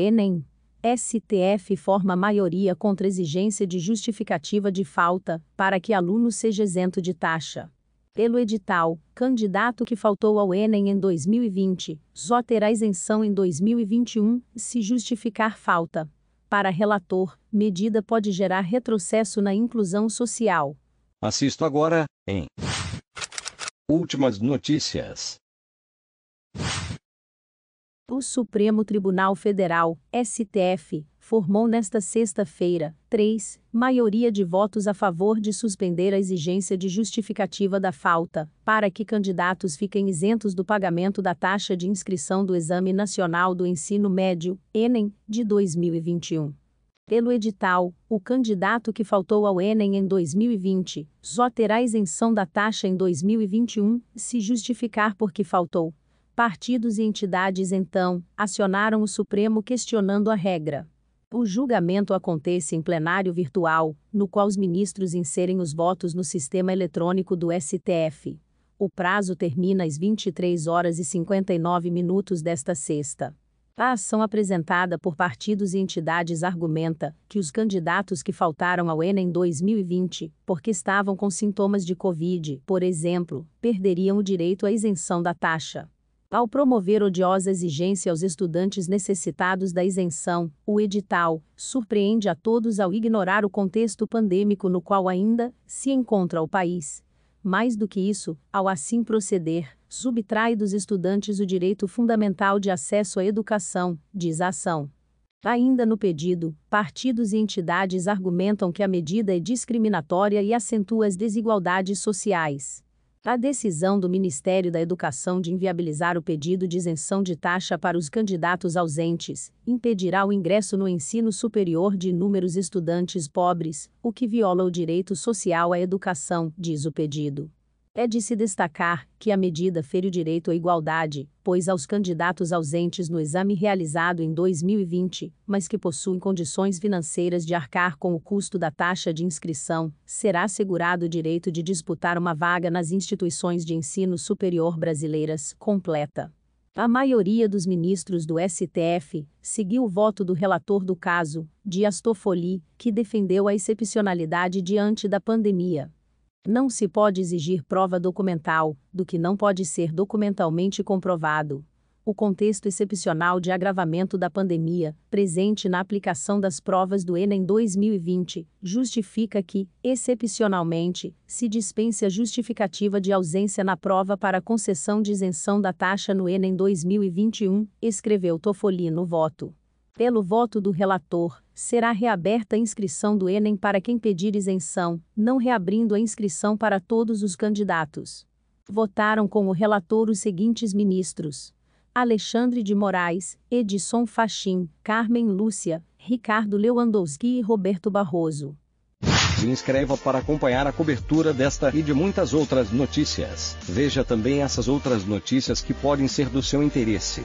Enem. STF forma maioria contra exigência de justificativa de falta, para que aluno seja isento de taxa. Pelo edital, candidato que faltou ao Enem em 2020, só terá isenção em 2021, se justificar falta. Para relator, medida pode gerar retrocesso na inclusão social. Assisto agora, em Últimas notícias. O Supremo Tribunal Federal, STF, formou nesta sexta-feira, 3, maioria de votos a favor de suspender a exigência de justificativa da falta, para que candidatos fiquem isentos do pagamento da taxa de inscrição do Exame Nacional do Ensino Médio, ENEM, de 2021. Pelo edital, o candidato que faltou ao Enem em 2020 só terá isenção da taxa em 2021 se justificar por que faltou, Partidos e entidades, então, acionaram o Supremo questionando a regra. O julgamento acontece em plenário virtual, no qual os ministros inserem os votos no sistema eletrônico do STF. O prazo termina às 23 horas e 59 minutos desta sexta. A ação apresentada por partidos e entidades argumenta que os candidatos que faltaram ao Enem 2020, porque estavam com sintomas de Covid, por exemplo, perderiam o direito à isenção da taxa ao promover odiosa exigência aos estudantes necessitados da isenção, o edital surpreende a todos ao ignorar o contexto pandêmico no qual ainda se encontra o país. Mais do que isso, ao assim proceder, subtrai dos estudantes o direito fundamental de acesso à educação, diz a ação. Ainda no pedido, partidos e entidades argumentam que a medida é discriminatória e acentua as desigualdades sociais. A decisão do Ministério da Educação de inviabilizar o pedido de isenção de taxa para os candidatos ausentes impedirá o ingresso no ensino superior de inúmeros estudantes pobres, o que viola o direito social à educação, diz o pedido. É de se destacar que a medida fere o direito à igualdade, pois aos candidatos ausentes no exame realizado em 2020, mas que possuem condições financeiras de arcar com o custo da taxa de inscrição, será assegurado o direito de disputar uma vaga nas instituições de ensino superior brasileiras, completa. A maioria dos ministros do STF seguiu o voto do relator do caso, Dias Toffoli, que defendeu a excepcionalidade diante da pandemia. Não se pode exigir prova documental do que não pode ser documentalmente comprovado. O contexto excepcional de agravamento da pandemia, presente na aplicação das provas do Enem 2020, justifica que, excepcionalmente, se dispense a justificativa de ausência na prova para concessão de isenção da taxa no Enem 2021, escreveu Toffoli no voto. Pelo voto do relator, será reaberta a inscrição do Enem para quem pedir isenção, não reabrindo a inscrição para todos os candidatos. Votaram com o relator os seguintes ministros: Alexandre de Moraes, Edson Fachin, Carmen Lúcia, Ricardo Lewandowski e Roberto Barroso. Se inscreva para acompanhar a cobertura desta e de muitas outras notícias. Veja também essas outras notícias que podem ser do seu interesse.